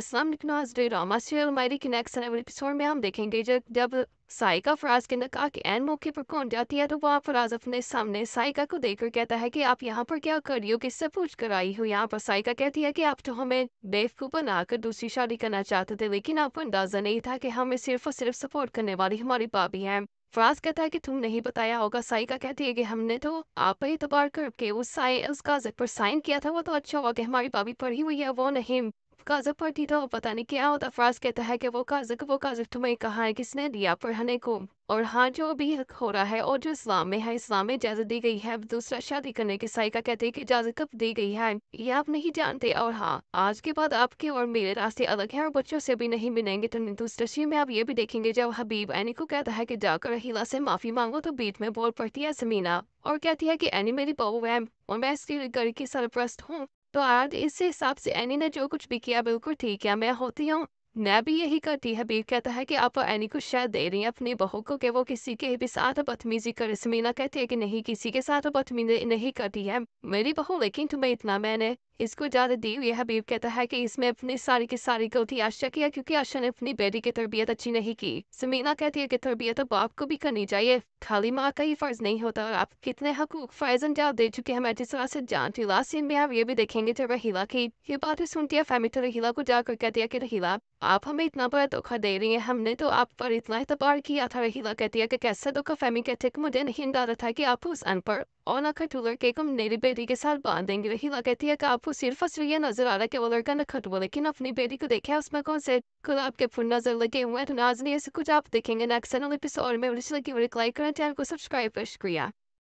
Aslam Master Almighty connection episode में हम देखेंगे जब जब साइका फराज के नका के एन मौके पर कौन जाती है तो वह फराज अपने सामने साइका को देखकर कहता है कि आप यहाँ पर क्या कर रही हो किससे पूछ कर आई हो यहाँ पर साइका कहती है कि आप तो हमें बेवकूफ बनाकर दूसरी शादी करना चाहते थे लेकिन आपको अंदाजा नहीं था कि हमें सिर्फ और सिर्फ सपोर्ट करने वाली हमारी भाभी है फराज कहता है कि तुम नहीं बताया होगा साइका कहती है कि हमने तो आप ही तबार करके उस साइ उस कागज पर साइन किया था वो तो अच्छा हुआ कि हमारी भाभी पढ़ी हुई है वो नहीं काजब काजपटीटा पता नहीं क्या होता फराज कहता है कि वो काजक वो काजब तुम्हें कहा है किसने दिया पढ़ने को और हाँ जो भी हो रहा है और जो इस्लाम में है इस्लाम में इजाजत दी गई है दूसरा शादी करने की का कहते हैं कि इजाजत कब दी गई है ये आप नहीं जानते और हाँ आज के बाद आपके और मेरे रास्ते अलग है और बच्चों से भी नहीं मिलेंगे तो दूसरी में आप ये भी देखेंगे जब हबीब एनी को कहता है कि जाकर हिला से माफी मांगो तो बीच में बोल पड़ती है समीना और कहती है कि एनी मेरी बहू है और मैं इसके घर की सरप्रस्त हूँ तो आज इस हिसाब से एनी ने जो कुछ भी किया बिल्कुल ठीक है मैं होती हूँ मैं भी यही करती है बीर कहता है कि आप एनी को शायद दे रही हैं अपनी बहू को कि वो किसी के भी साथ बदतमीजी इसमें ना कहती है कि नहीं किसी के साथ बदतमीजी नहीं करती है मेरी बहू लेकिन तुम्हें इतना मैंने इसको इजाज़त दी यह हबीब कहता है कि इसमें अपने सारी की सारी गलती आशा की है क्योंकि आशा ने अपनी बेटी की तरबियत अच्छी नहीं की समीना कहती है कि तरबियत तो बाप को भी करनी चाहिए खाली माँ का ही फर्ज नहीं होता और आप कितने हकूक फर्ज अंजाम दे चुके हैं मैं जिस से जान हिला सीन में आप ये भी देखेंगे जब रहीला की ये बातें सुनती है फैमिली तो रहीला को जाकर कहती है कि रहीला आप हमें इतना बड़ा धोखा दे रही हैं हमने तो आप पर इतना एतबार किया था रहीला कहती है कि कैसा धोखा फैमिली कहते हैं मुझे नहीं डाला था कि आप उस अनपढ़ और नखटूलर के कम मेरी बेटी के साथ बांध देंगे रहीला कहती है कि आप सिर्फ असर यह नजर आ रहा है कि वो लड़का नखट वो लेकिन अपनी बेटी को देखे उसमें कौन से खुद आपके फुल नजर लगे हुए हैं तो नाजनी ऐसे कुछ आप देखेंगे नेक्स्ट एपिसोड में लाइक करें चैनल को सब्सक्राइब कर शुक्रिया